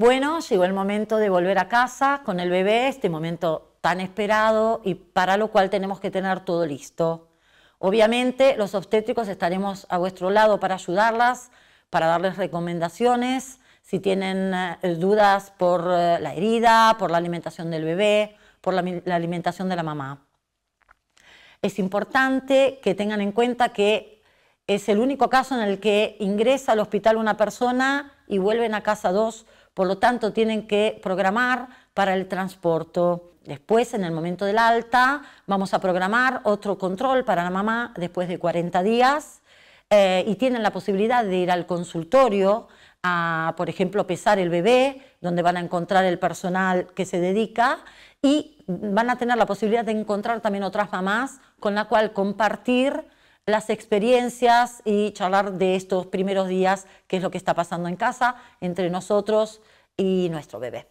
Bueno, llegó el momento de volver a casa con el bebé, este momento tan esperado y para lo cual tenemos que tener todo listo. Obviamente los obstétricos estaremos a vuestro lado para ayudarlas, para darles recomendaciones, si tienen eh, dudas por eh, la herida, por la alimentación del bebé, por la alimentación de la mamá. Es importante que tengan en cuenta que es el único caso en el que ingresa al hospital una persona y vuelven a casa dos, por lo tanto tienen que programar para el transporte. Después, en el momento del alta, vamos a programar otro control para la mamá después de 40 días eh, y tienen la posibilidad de ir al consultorio a, por ejemplo, pesar el bebé, donde van a encontrar el personal que se dedica y van a tener la posibilidad de encontrar también otras mamás con la cual compartir las experiencias y charlar de estos primeros días, qué es lo que está pasando en casa, entre nosotros y nuestro bebé.